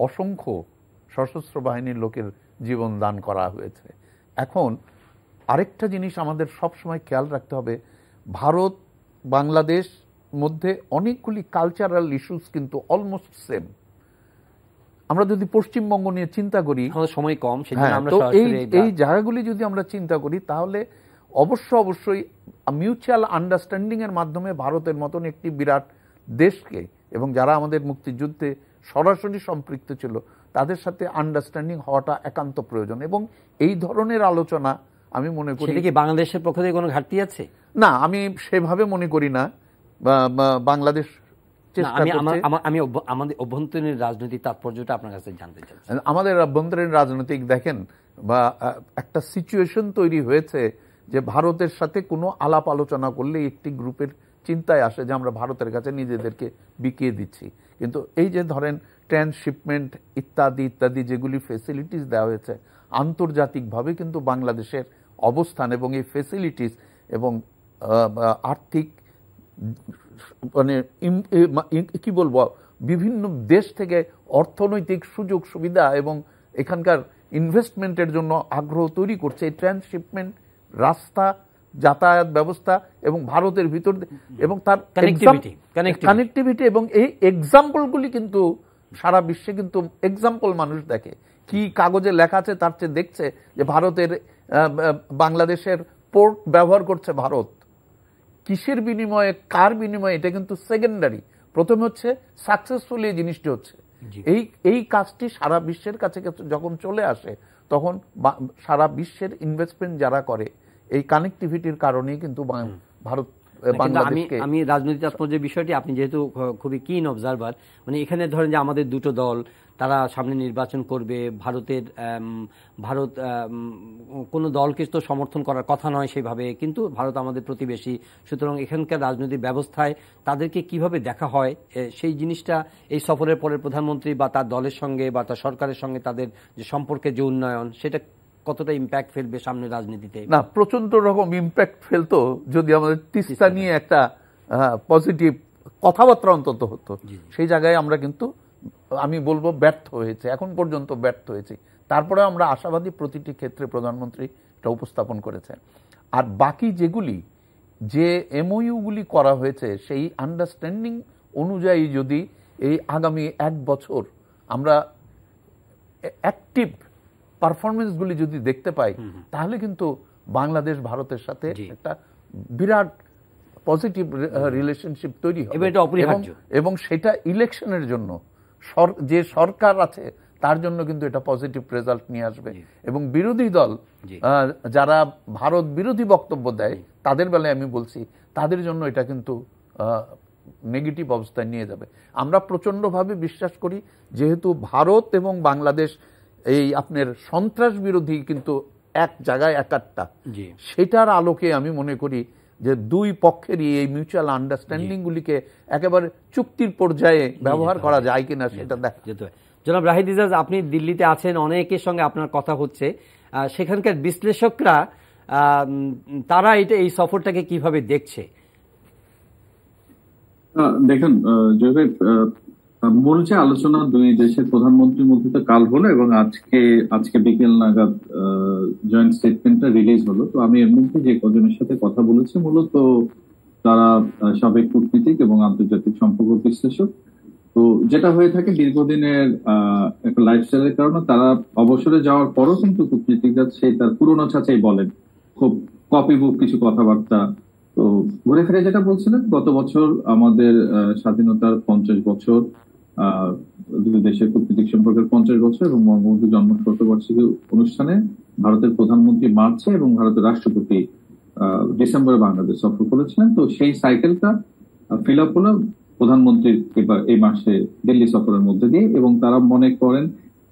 অসংখ্য সশস্ত্র বাহিনীর লোকের জীবন দান করা হয়েছে এখন আরেকটা জিনিস আমাদের সবসময় খেয়াল রাখতে হবে ভারত বাংলাদেশ মধ্যে অনেকগুলি কালচারাল ইস্যুস কিন্তু অলমোস্ট সেম আমরা যদি পশ্চিমবঙ্গ নিয়ে চিন্তা করি সময় কম হ্যাঁ, এই এই জায়গাগুলি যদি আমরা চিন্তা করি তাহলে অবশ্য অবশ্যই মিউচুয়াল আন্ডারস্ট্যান্ডিং এর মাধ্যমে ভারতের মতন একটি বিরাট দেশকে এবং যারা আমাদের মুক্তিযুদ্ধে সরাসরি সম্পৃক্ত ছিল তাদের সাথে আন্ডারস্ট্যান্ডিং হওয়াটা একান্ত প্রয়োজন এবং এই ধরনের আলোচনা আমি মনে করি কি বাংলাদেশের পক্ষ থেকে কোনো ঘাটতি আছে না আমি সেভাবে মনে করি না বাংলাদেশ আমি আমাদের অভ্যন্তরীণ রাজনৈতিক তাৎপর্যটা আপনার কাছে জানতে চাই আচ্ছা, আমাদের অভ্যন্তরীণ রাজনৈতিক দেখেন বা একটা সিচুয়েশন তৈরি হয়েছে যে ভারতের সাথে কোনো আলাপ আলোচনা করলে একটি গ্রুপের চিন্তায় আসে যে আমরা ভারতের কাছে নিজেদেরকে বিকিয়ে দিচ্ছি কিন্তু এই যে ধরেন ট্রান্সশিপমেন্ট ইত্যাদি ইত্যাদি যেগুলি ফেসিলিটিস দেওয়া হয়েছে আন্তর্জাতিকভাবে কিন্তু বাংলাদেশের অবস্থান এবং এই ফেসিলিটিস এবং আর্থিক মানে কি বলবো বিভিন্ন দেশ থেকে অর্থনৈতিক সুযোগ সুবিধা এবং এখানকার ইনভেস্টমেন্টের জন্য আগ্রহ তৈরি করছে এই ট্রান্সশিপমেন্ট রাস্তা যাতায়াত ব্যবস্থা এবং ভারতের ভিতর এবং তার কানেক্টিভিটি কানেক্টিভিটি এবং এই এক্সাম্পলগুলি কিন্তু সারা বিশ্বে কিন্তু এক্সাম্পল মানুষ দেখে কি কাগজে লেখা আছে তার চেয়ে দেখছে যে ভারতের বাংলাদেশের পোর্ট ব্যবহার করছে ভারত কিসের বিনিময়ে কার বিনিময়ে এটা কিন্তু সেকেন্ডারি প্রথম হচ্ছে সাকসেসফুলি এই জিনিসটি হচ্ছে এই এই কাজটি সারা বিশ্বের কাছে যখন চলে আসে তখন সারা বিশ্বের ইনভেস্টমেন্ট যারা করে এই কানেক্টিভিটির কারণেই কিন্তু ভারত আমি আমি রাজনৈতিক তাৎপর্য বিষয়টি আপনি যেহেতু খুবই কিন অবজারভার মানে এখানে ধরেন যে আমাদের দুটো দল তারা সামনে নির্বাচন করবে ভারতের ভারত কোনো দলকে তো সমর্থন করার কথা নয় সেভাবে কিন্তু ভারত আমাদের প্রতিবেশী সুতরাং এখানকার রাজনৈতিক ব্যবস্থায় তাদেরকে কিভাবে দেখা হয় সেই জিনিসটা এই সফরের পরে প্রধানমন্ত্রী বা তার দলের সঙ্গে বা তার সরকারের সঙ্গে তাদের যে সম্পর্কের যে উন্নয়ন সেটা কতটা ইম্প্যাক্ট ফেলবে সামনে রাজনীতিতে না প্রচন্ড রকম ইম্প্যাক্ট ফেলতো যদি আমাদের তিস্তা নিয়ে একটা পজিটিভ কথাবার্তা অন্তত হতো সেই জায়গায় আমরা কিন্তু আমি বলবো ব্যর্থ হয়েছে এখন পর্যন্ত ব্যর্থ হয়েছে তারপরে আমরা আশাবাদী প্রতিটি ক্ষেত্রে প্রধানমন্ত্রী এটা উপস্থাপন করেছেন আর বাকি যেগুলি যে এমওইউগুলি করা হয়েছে সেই আন্ডারস্ট্যান্ডিং অনুযায়ী যদি এই আগামী এক বছর আমরা অ্যাক্টিভ পারফরমেন্সগুলি যদি দেখতে পাই তাহলে কিন্তু বাংলাদেশ ভারতের সাথে একটা বিরাট পজিটিভ রিলেশনশিপ তৈরি হবে এবং সেটা ইলেকশনের জন্য যে সরকার আছে তার জন্য কিন্তু এটা পজিটিভ রেজাল্ট নিয়ে আসবে এবং বিরোধী দল যারা ভারত বিরোধী বক্তব্য দেয় তাদের বেলায় আমি বলছি তাদের জন্য এটা কিন্তু নেগেটিভ অবস্থায় নিয়ে যাবে আমরা প্রচণ্ডভাবে বিশ্বাস করি যেহেতু ভারত এবং বাংলাদেশ এই আপনার সন্ত্রাস বিরোধী কিন্তু এক জায়গায় একাত্তা সেটার আলোকে আমি মনে করি যে দুই পক্ষেরই এই মিউচুয়াল আন্ডারস্ট্যান্ডিংগুলিকে একেবারে চুক্তির পর্যায়ে ব্যবহার করা যায় কিনা সেটা দেখা যেতে জনাব রাহিদ ইজাজ আপনি দিল্লিতে আছেন অনেকের সঙ্গে আপনার কথা হচ্ছে সেখানকার বিশ্লেষকরা তারা এটা এই সফরটাকে কিভাবে দেখছে দেখেন জয়দেব মূল আলোচনা দুই দেশের প্রধানমন্ত্রীর মধ্যে তো কাল হলো এবং আজকে আজকে বিকেল নাগাদ জয়েন্ট স্টেটমেন্টটা রিলিজ হলো তো আমি এর মধ্যে যে কজনের সাথে কথা বলেছি মূলত তারা সাবেক কূটনীতিক এবং আন্তর্জাতিক সম্পর্ক বিশ্লেষক তো যেটা হয়ে থাকে দীর্ঘদিনের একটা লাইফস্টাইলের কারণে তারা অবসরে যাওয়ার পরও কিন্তু কূটনীতিকরা সেই তার পুরনো ছাঁচাই বলেন খুব কপি বুক কিছু কথাবার্তা তো ঘুরে ফিরে যেটা বলছিলেন গত বছর আমাদের স্বাধীনতার পঞ্চাশ বছর দুই দেশের কূটনীতিক সম্পর্কের পঞ্চাশ বছর এবং বঙ্গবন্ধু জন্ম শতবার্ষিকী অনুষ্ঠানে ভারতের প্রধানমন্ত্রী মার্চে এবং ভারতের রাষ্ট্রপতি ডিসেম্বরে বাংলাদেশ সফর করেছিলেন তো সেই সাইকেলটা ফিল আপ হলো প্রধানমন্ত্রীর এই মাসে দিল্লি সফরের মধ্যে দিয়ে এবং তারা মনে করেন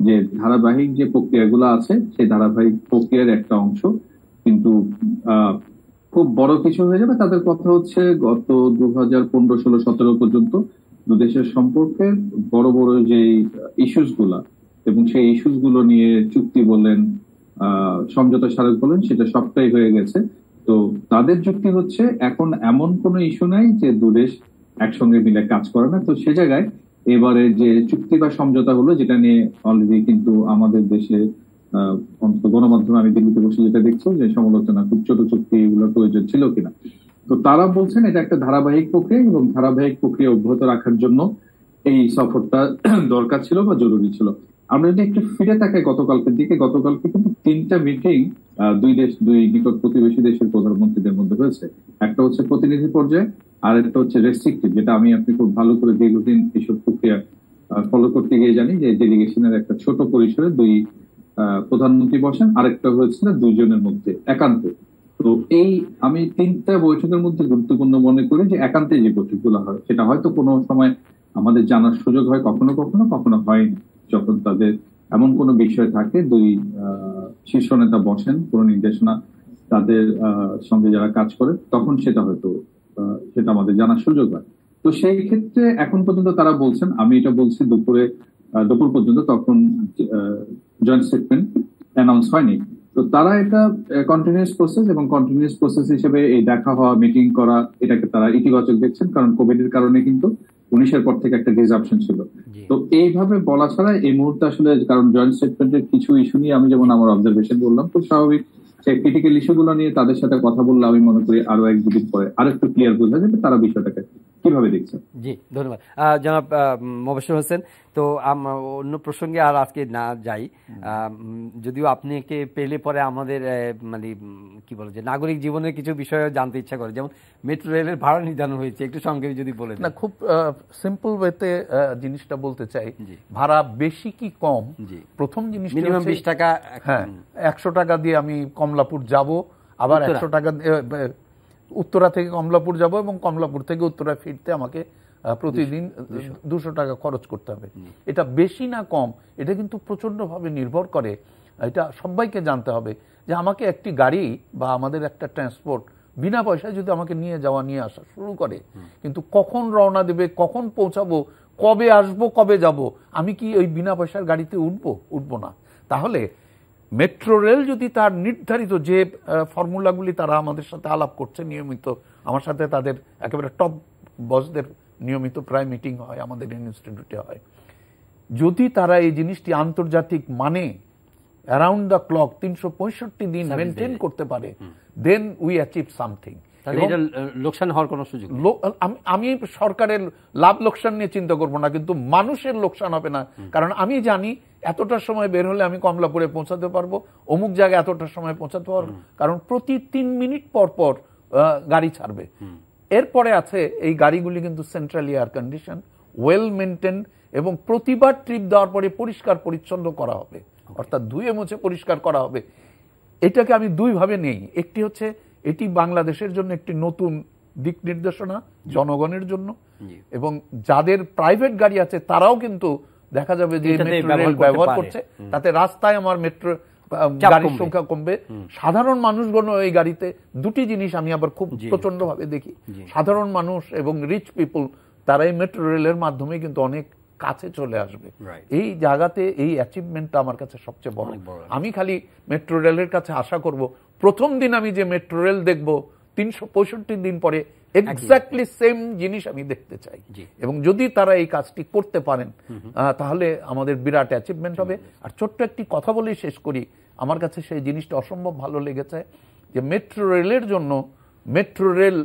যে ধারাবাহিক যে প্রক্রিয়াগুলো আছে সেই ধারাবাহিক প্রক্রিয়ার একটা অংশ কিন্তু খুব বড় কিছু হয়ে যাবে তাদের কথা হচ্ছে গত দু হাজার পনেরো ষোলো সতেরো পর্যন্ত দেশের সম্পর্কে বড় বড় যে ইস্যুস গুলা এবং সেই ইস্যুস গুলো নিয়ে চুক্তি বলেন সমঝোতা স্মারক বলেন সেটা সবটাই হয়ে গেছে তো তাদের যুক্তি হচ্ছে এখন এমন কোনো ইস্যু নাই যে দুদেশ একসঙ্গে মিলে কাজ করে না তো সে জায়গায় এবারে যে চুক্তি বা সমঝোতা হলো যেটা নিয়ে অলরেডি কিন্তু আমাদের দেশে অন্তত গণমাধ্যমে আমি দিল্লিতে বসে যেটা দেখছো যে সমালোচনা খুব ছোট চুক্তি এগুলো প্রয়োজন ছিল কিনা তো তারা বলছেন এটা একটা ধারাবাহিক প্রক্রিয়া এবং ধারাবাহিক প্রক্রিয়া অব্যাহত রাখার জন্য এই সফরটা দরকার ছিল বা জরুরি ছিল আমরা যদি একটু ফিরে তাকাই গতকালকের দিকে গতকালকে কিন্তু তিনটা মিটিং দুই দেশ দুই নিকট প্রতিবেশী দেশের প্রধানমন্ত্রীদের মধ্যে হয়েছে একটা হচ্ছে প্রতিনিধি পর্যায়ে আর একটা হচ্ছে রেস্ট্রিক্টিভ যেটা আমি আপনি খুব ভালো করে দীর্ঘদিন এইসব প্রক্রিয়া ফলো করতে গিয়ে জানি যে ডেলিগেশনের একটা ছোট পরিসরে দুই প্রধানমন্ত্রী বসেন আরেকটা হয়েছিল দুইজনের মধ্যে একান্ত তো এই আমি তিনটা বৈঠকের মধ্যে গুরুত্বপূর্ণ মনে করি যে একান্তে যে গুলা হয় সেটা হয়তো কোনো সময় আমাদের জানার সুযোগ হয় কখনো কখনো কখনো হয় যখন তাদের এমন কোনো বিষয় থাকে দুই শীর্ষ নেতা বসেন কোনো নির্দেশনা তাদের সঙ্গে যারা কাজ করে তখন সেটা হয়তো সেটা আমাদের জানার সুযোগ হয় তো সেই ক্ষেত্রে এখন পর্যন্ত তারা বলছেন আমি এটা বলছি দুপুরে দুপুর পর্যন্ত তখন জয়েন্ট স্টেটমেন্ট অ্যানাউন্স হয়নি তো তারা এটা কন্টিনিউস প্রসেস এবং কন্টিনিউস প্রসেস হিসেবে এই দেখা হওয়া মিটিং করা এটাকে তারা ইতিবাচক দেখছেন কারণ কোভিড এর কারণে কিন্তু উনিশের পর থেকে একটা ডিজাপশন ছিল তো এইভাবে বলা ছাড়া এই মুহূর্তে আসলে কারণ জয়েন্ট স্টেটমেন্টের কিছু ইস্যু নিয়ে আমি যেমন আমার অবজারভেশন বললাম তো স্বাভাবিক সেই ক্রিটিক্যাল ইস্যুগুলো নিয়ে তাদের সাথে কথা বললে আমি মনে করি আরো এক দুদিন পরে আরেকটু ক্লিয়ার বোঝা যাবে তারা বিষয়টাকে কিভাবে দেখছেন জি ধন্যবাদ জনাব হোসেন তো অন্য প্রসঙ্গে আর আজকে না যাই যদিও পেলে পরে আমাদের মানে কি বলে যে নাগরিক জীবনের কিছু বিষয় জানতে ইচ্ছা করে যেমন মেট্রো রেলের ভাড়া নির্ধারণ হয়েছে একটু সঙ্গে যদি বলে না খুব সিম্পল ওয়েতে জিনিসটা বলতে চাই ভাড়া বেশি কি কম প্রথম জিনিস মিনিমাম বিশ টাকা হ্যাঁ একশো টাকা দিয়ে আমি কমলাপুর যাব আবার একশো টাকা উত্তরা থেকে কমলাপুর যাব এবং কমলাপুর থেকে উত্তরা ফিরতে আমাকে প্রতিদিন দুশো টাকা খরচ করতে হবে এটা বেশি না কম এটা কিন্তু প্রচণ্ডভাবে নির্ভর করে এটা সবাইকে জানতে হবে যে আমাকে একটি গাড়ি বা আমাদের একটা ট্রান্সপোর্ট বিনা পয়সায় যদি আমাকে নিয়ে যাওয়া নিয়ে আসা শুরু করে কিন্তু কখন রওনা দেবে কখন পৌঁছাবো কবে আসবো কবে যাব আমি কি ওই বিনা পয়সার গাড়িতে উঠবো উঠবো না তাহলে মেট্রো রেল যদি তার নির্ধারিত যে ফর্মুলাগুলি তারা আমাদের সাথে আলাপ করছে নিয়মিত আমার সাথে তাদের একেবারে টপ বসদের নিয়মিত প্রায় মিটিং হয় আমাদের ইনস্টিটিউটে হয় যদি তারা এই জিনিসটি আন্তর্জাতিক মানে অ্যারাউন্ড দ্য ক্লক তিনশো পঁয়ষট্টি দিন মেনটেন করতে পারে দেন উই অ্যাচিভ সামথিং লোকসান হওয়ার কোনো সুযোগ আমি সরকারের লাভ লোকসান নিয়ে চিন্তা করব না কিন্তু মানুষের লোকসান হবে না কারণ আমি জানি এতটার সময় বের হলে আমি কমলাপুরে পৌঁছাতে পারবো অমুক জায়গায় এতটার সময় পৌঁছাতে পারবো কারণ প্রতি তিন মিনিট পর পর গাড়ি ছাড়বে এরপরে আছে এই গাড়িগুলি কিন্তু centrally air condition well maintain এবং প্রতিবার ট্রিপ দেওয়ার পরে পরিষ্কার পরিচ্ছন্ন করা হবে অর্থাৎ ধুয়ে মুছে পরিষ্কার করা হবে এটাকে আমি দুইভাবে নেই একটি হচ্ছে এটি বাংলাদেশের জন্য একটি নতুন দিক নির্দেশনা জনগণের জন্য এবং যাদের প্রাইভেট গাড়ি আছে তারাও কিন্তু দেখা যাবে যে মেট্রো রেল ব্যবহার করছে তাতে রাস্তায় আমার মেট্রো গাড়ির সংখ্যা কমবে সাধারণ মানুষগণ এই গাড়িতে দুটি জিনিস আমি আবার খুব প্রচন্ড ভাবে দেখি সাধারণ মানুষ এবং রিচ পিপল তারা এই মেট্রো রেলের মাধ্যমে কিন্তু অনেক কাছে চলে আসবে এই জায়গাতে এই অ্যাচিভমেন্টটা আমার কাছে সবচেয়ে বড় আমি খালি মেট্রো রেলের কাছে আশা করব প্রথম দিন আমি যে মেট্রো রেল দেখব তিনশো দিন পরে এক্স্যাক্টলি সেম জিনিস আমি দেখতে চাই এবং যদি তারা এই কাজটি করতে পারেন তাহলে আমাদের বিরাট অ্যাচিভমেন্ট হবে আর ছোট্ট একটি কথা বলেই শেষ করি আমার কাছে সেই জিনিসটা অসম্ভব ভালো লেগেছে যে মেট্রো রেলের জন্য metro rail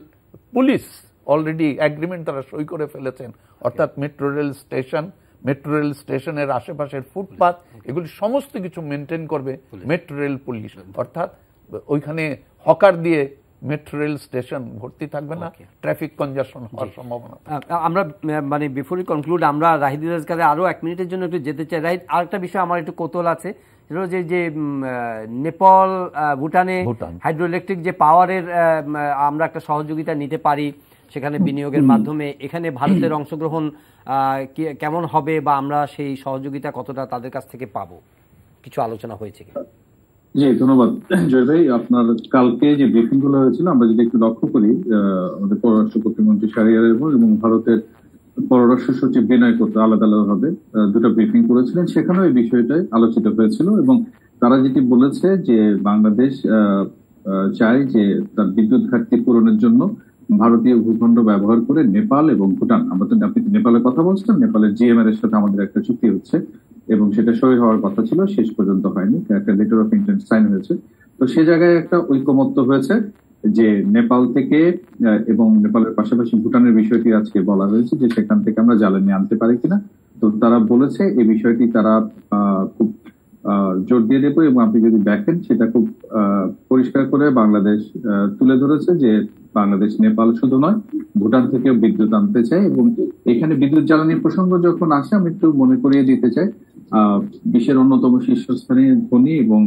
police already agreement তারা সই করে ফেলেছেন অর্থাৎ metro rail station metro rail স্টেশনের আশেপাশের ফুটপাথ এগুলি সমস্ত কিছু মেনটেন করবে মেট্রো রেল পুলিশ অর্থাৎ ওইখানে হকার দিয়ে মেট্রো রেল স্টেশন ভর্তি থাকবে না ট্রাফিক কনজাশন হওয়ার সম্ভাবনা আমরা মানে বিফোর কনক্লুড আমরা রাহিদুলের কাছে আরও এক মিনিটের জন্য একটু যেতে চাই রাহিদ আরেকটা বিষয় আমার একটু কৌতূহল আছে যে যে নেপাল ভুটানে হাইড্রো ইলেকট্রিক যে পাওয়ারের আমরা একটা সহযোগিতা নিতে পারি সেখানে বিনিয়োগের মাধ্যমে এখানে ভারতের অংশগ্রহণ কেমন হবে বা আমরা সেই সহযোগিতা কতটা তাদের কাছ থেকে পাবো কিছু আলোচনা হয়েছে কি জি ধন্যবাদ জয় ভাই আপনার কালকে যে ব্রিফিং গুলো হয়েছিল আমরা যদি একটু লক্ষ্য করি আমাদের পররাষ্ট্র প্রতিমন্ত্রী সারিয়ার এবং ভারতের পররাষ্ট্র সচিব বিনয় করতে আলাদা আলাদা ভাবে দুটো ব্রিফিং করেছিলেন সেখানেও এই বিষয়টাই আলোচিত হয়েছিল এবং তারা যেটি বলেছে যে বাংলাদেশ চায় যে তার বিদ্যুৎ ঘাটতি পূরণের জন্য ভারতীয় ভূখণ্ড ব্যবহার করে নেপাল এবং ভুটান আমরা তো আপনি নেপালের কথা বলছেন নেপালের জিএমআর এর সাথে আমাদের একটা চুক্তি হচ্ছে এবং সেটা সই হওয়ার কথা ছিল শেষ পর্যন্ত হয়নি একটা লেটার অফ ইন্টেন্ট সাইন হয়েছে তো সে জায়গায় একটা ঐকমত্য হয়েছে যে নেপাল থেকে এবং নেপালের পাশাপাশি ভুটানের বিষয়টি আজকে বলা হয়েছে যে সেখান থেকে আমরা জ্বালানি আনতে পারি কিনা তো তারা বলেছে এই বিষয়টি তারা খুব জোর দিয়ে দেবো এবং আপনি যদি দেখেন সেটা খুব পরিষ্কার করে বাংলাদেশ তুলে ধরেছে যে বাংলাদেশ নেপাল শুধু নয় ভুটান থেকেও বিদ্যুৎ আনতে চায় এবং এখানে বিদ্যুৎ জ্বালানির প্রসঙ্গ যখন আসে আমি একটু মনে করিয়ে দিতে চাই বিশ্বের অন্যতম শীর্ষস্থানীয় ধনী এবং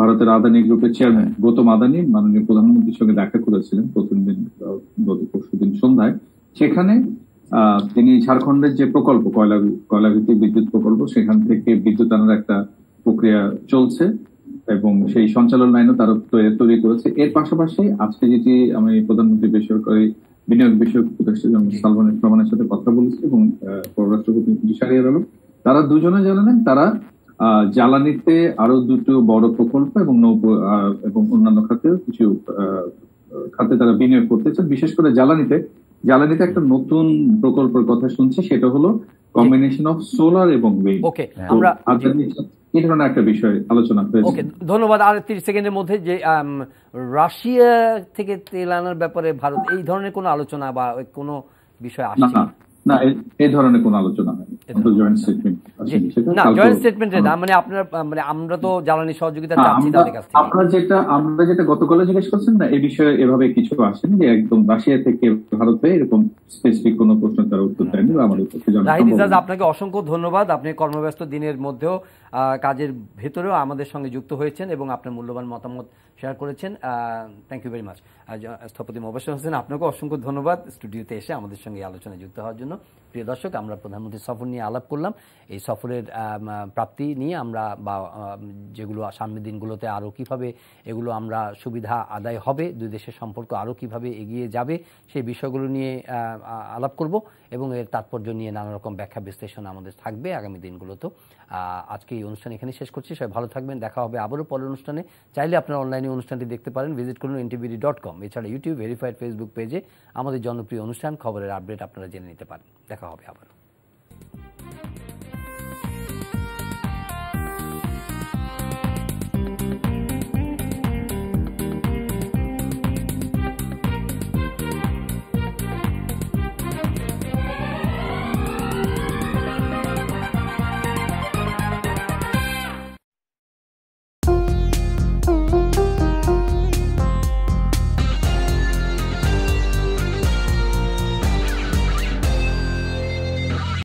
ভারতের আদানি গ্রুপের চেয়ারম্যান গৌতম আদানি মাননীয় প্রধানমন্ত্রীর সঙ্গে দেখা করেছিলেন প্রথম দিন গত পরশু দিন সন্ধ্যায় সেখানে তিনি ঝাড়খণ্ডের যে প্রকল্প কয়লা কয়লা ভিত্তিক বিদ্যুৎ প্রকল্প সেখান থেকে বিদ্যুৎ আনার একটা প্রক্রিয়া চলছে এবং সেই সঞ্চালন লাইনও তারা তৈরি করেছে এর পাশাপাশি আজকে যেটি আমি প্রধানমন্ত্রী বেসরকারি বিনিয়োগ বিষয়ক উপদেষ্টা সালমান রহমানের সাথে কথা বলেছি এবং পররাষ্ট্র প্রতিনিধি শাহরিয়ার আলম তারা দুজনে জানালেন তারা জ্বালানিতে আরো দুটো বড় প্রকল্প এবং নৌ এবং অন্যান্য খাতে কিছু খাতে তারা বিনিয়োগ করতে চান বিশেষ করে জ্বালানিতে জ্বালানিতে একটা নতুন প্রকল্পের কথা শুনছে সেটা হলো কম্বিনেশন অফ সোলার এবং উইন্ড ওকে ধরনের একটা বিষয় আলোচনা হয়েছে ওকে ধন্যবাদ আর 30 সেকেন্ডের মধ্যে যে রাশিয়া থেকে তেল আনার ব্যাপারে ভারত এই ধরনের কোনো আলোচনা বা কোনো বিষয় আসছে না এই ধরনের কোনো আলোচনা হয় মানে হ্যাঁ। মানে হ্যাঁ, ভারতে এরকম উত্তর আপনাকে অসংখ্য ধন্যবাদ আপনি কর্মব্যস্ত দিনের মধ্যেও কাজের ভেতরেও আমাদের সঙ্গে যুক্ত হয়েছেন এবং আপনার মূল্যবান মতামত শেয়ার করেছেন থ্যাংক ইউ ভেরি মাচ স্থপতি মোবাসর হোসেন আপনাকে অসংখ্য ধন্যবাদ স্টুডিওতে এসে আমাদের সঙ্গে আলোচনায় যুক্ত হওয়ার জন্য প্রিয় দর্শক আমরা প্রধানমন্ত্রী সফর নিয়ে আলাপ করলাম এই সফরের প্রাপ্তি নিয়ে আমরা বা যেগুলো সামনের দিনগুলোতে আরও কীভাবে এগুলো আমরা সুবিধা আদায় হবে দুই দেশের সম্পর্ক আরও কীভাবে এগিয়ে যাবে সেই বিষয়গুলো নিয়ে আলাপ করব এবং এর তাৎপর্য নিয়ে নানা রকম ব্যাখ্যা বিশ্লেষণ আমাদের থাকবে আগামী দিনগুলোতে আজকে এই অনুষ্ঠান এখানে শেষ করছি সবাই ভালো থাকবেন দেখা হবে আবারও পরের অনুষ্ঠানে চাইলে আপনার অনলাইনে অনুষ্ঠানটি দেখতে পারেন ভিজিট করুন এনটিভিডি ডট কম এছাড়া ইউটিউব ভেরিফাইড ফেসবুক পেজে আমাদের জনপ্রিয় অনুষ্ঠান খবরের আপডেট আপনারা জেনে নিতে পারেন দেখা হবে আবারও